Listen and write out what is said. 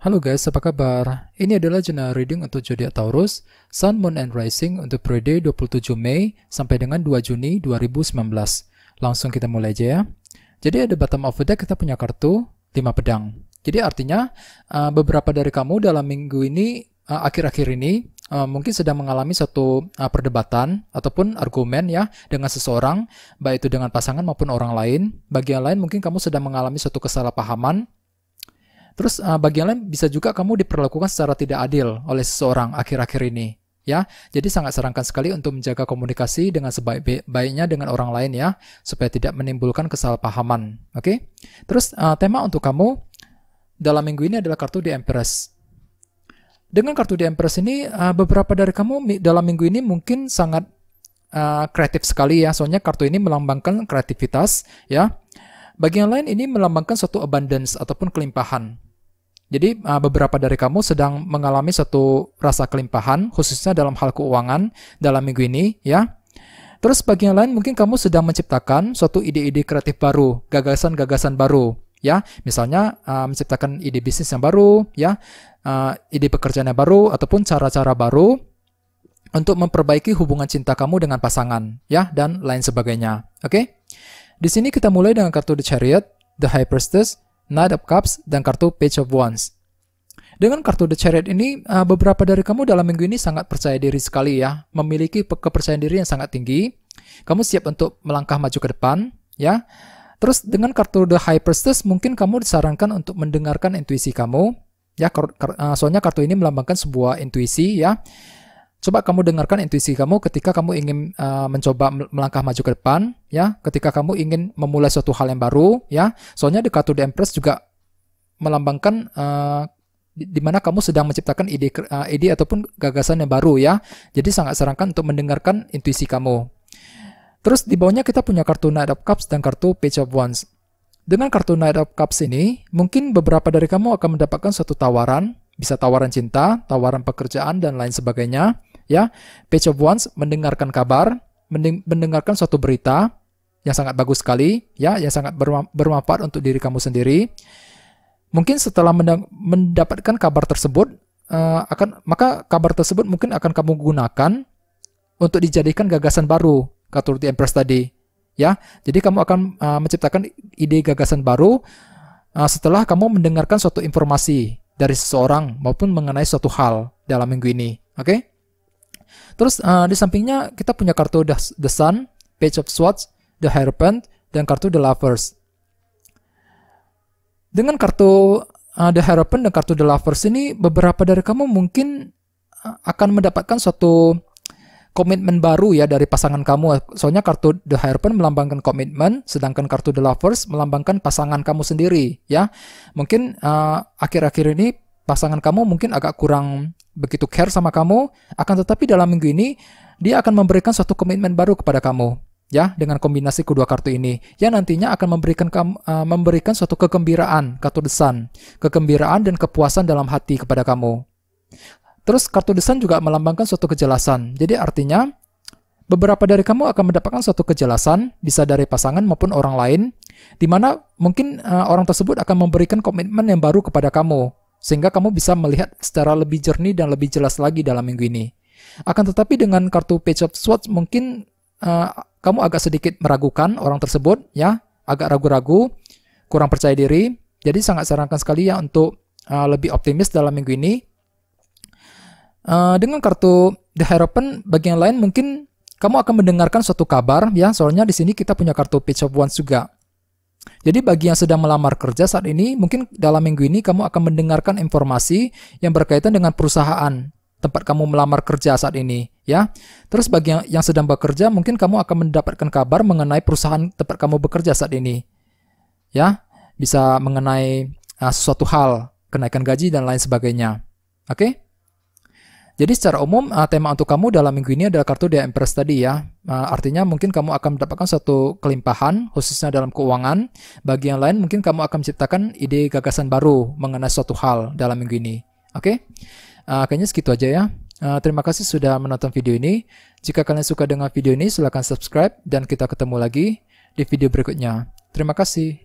Halo guys, apa kabar? Ini adalah general reading untuk zodiak Taurus, Sun, Moon, and Rising untuk periode 27 Mei sampai dengan 2 Juni 2019. Langsung kita mulai aja ya. Jadi ada bottom of the deck kita punya kartu 5 pedang. Jadi artinya eh, beberapa dari kamu dalam minggu ini, eh, akhir-akhir ini, eh, mungkin sedang mengalami satu perdebatan ataupun argumen ya dengan seseorang, baik itu dengan pasangan maupun orang lain. Bagian lain mungkin kamu sedang mengalami suatu kesalahpahaman Terus uh, eh, bagi lain bisa juga kamu diperlakukan secara tidak adil oleh seseorang akhir-akhir ini ya. Jadi sangat sarankan sekali untuk menjaga komunikasi dengan sebaik-baiknya dengan orang lain ya supaya tidak menimbulkan kesalahpahaman. Oke? Okay? Terus uh, tema untuk kamu dalam minggu ini adalah kartu di Empress. Dengan kartu di Empress ini uh, beberapa dari kamu dalam minggu ini mungkin sangat uh, kreatif sekali ya. Soalnya kartu ini melambangkan kreativitas ya. Bagi yang lain ini melambangkan suatu abundance ataupun kelimpahan. Jadi ah, beberapa dari kamu sedang mengalami suatu rasa kelimpahan khususnya dalam hal keuangan dalam minggu ini ya. Terus bagi yang lain mungkin kamu sedang menciptakan suatu ide-ide kreatif baru, gagasan-gagasan baru ya. Misalnya uh, menciptakan ide bisnis yang baru ya, uh, ide pekerjaan yang baru ataupun cara-cara baru untuk memperbaiki hubungan cinta kamu dengan pasangan ya dan lain sebagainya. Oke? Okay? Di sini kita mulai dengan kartu The Chariot, The High Priestess, Knight of Cups, dan kartu Page of Wands. Dengan kartu The Chariot ini, eh, beberapa dari kamu dalam minggu ini sangat percaya diri sekali ya, memiliki kepercayaan diri yang sangat tinggi. Kamu siap untuk melangkah maju ke depan, ya. Terus dengan kartu The High Priestess mungkin kamu disarankan untuk mendengarkan intuisi kamu. Ya, eh, soalnya kartu ini melambangkan sebuah intuisi ya. Coba kamu dengarkan intuisi kamu ketika kamu ingin uh, mencoba melangkah maju ke depan, ya. Ketika kamu ingin memulai suatu hal yang baru, ya. Soalnya di kartu The Empress juga melambangkan uh, di, di mana kamu sedang menciptakan ide uh, ide ataupun gagasan yang baru, ya. Jadi sangat sarankan untuk mendengarkan intuisi kamu. Terus di bawahnya kita punya kartu Knight of Cups dan kartu Page of Wands. Dengan kartu Knight of Cups ini, mungkin beberapa dari kamu akan mendapatkan suatu tawaran, bisa tawaran cinta, tawaran pekerjaan, dan lain sebagainya ya. Page of Wands mendengarkan kabar, mendengarkan suatu berita yang sangat bagus sekali, ya, yang sangat bermanfaat untuk diri kamu sendiri. Mungkin setelah mendapatkan kabar tersebut, uh, akan maka kabar tersebut mungkin akan kamu gunakan untuk dijadikan gagasan baru, kata The Empress tadi, ya. Jadi kamu akan uh, menciptakan ide gagasan baru uh, setelah kamu mendengarkan suatu informasi dari seseorang maupun mengenai suatu hal dalam minggu ini. Oke? Okay? Terus uh, di sampingnya kita punya kartu The, Sun, Page of Swords, The Hierophant, dan kartu The Lovers. Dengan kartu uh, The Hierophant dan kartu The Lovers ini, beberapa dari kamu mungkin eh, akan mendapatkan suatu komitmen baru ya dari pasangan kamu. Soalnya kartu The Hierophant melambangkan komitmen, sedangkan kartu The Lovers melambangkan pasangan kamu sendiri ya. Mungkin akhir-akhir uh, akhir -akhir ini pasangan kamu mungkin agak kurang begitu care sama kamu, akan tetapi dalam minggu ini dia akan memberikan suatu komitmen baru kepada kamu ya dengan kombinasi kedua kartu ini yang nantinya akan memberikan uh, memberikan suatu kegembiraan kartu desan kegembiraan dan kepuasan dalam hati kepada kamu terus kartu desan juga melambangkan suatu kejelasan jadi artinya beberapa dari kamu akan mendapatkan suatu kejelasan bisa dari pasangan maupun orang lain di mana mungkin uh, orang tersebut akan memberikan komitmen yang baru kepada kamu sehingga kamu bisa melihat secara lebih jernih dan lebih jelas lagi dalam minggu ini. Akan tetapi dengan kartu Page of Swords mungkin uh, kamu agak sedikit meragukan orang tersebut ya, agak ragu-ragu, kurang percaya diri. Jadi sangat sarankan sekali ya untuk uh, lebih optimis dalam minggu ini. Uh, dengan kartu The Hierophant bagian lain mungkin kamu akan mendengarkan suatu kabar ya, soalnya di sini kita punya kartu Page of Wands juga. Jadi bagi yang sedang melamar kerja saat ini, mungkin dalam minggu ini kamu akan mendengarkan informasi yang berkaitan dengan perusahaan tempat kamu melamar kerja saat ini, ya. Terus bagi yang, yang sedang bekerja, mungkin kamu akan mendapatkan kabar mengenai perusahaan tempat kamu bekerja saat ini. Ya, bisa mengenai uh, hal, kenaikan gaji dan lain sebagainya. Oke? Okay? Jadi secara umum uh, tema untuk kamu dalam minggu ini adalah kartu The Empress tadi ya. Uh, artinya mungkin kamu akan mendapatkan suatu kelimpahan khususnya dalam keuangan. Bagi yang lain mungkin kamu akan menciptakan ide gagasan baru mengenai suatu hal dalam minggu ini. Oke? Okay? Uh, kayaknya segitu aja ya. Uh, terima kasih sudah menonton video ini. Jika kalian suka dengan video ini silahkan subscribe dan kita ketemu lagi di video berikutnya. Terima kasih.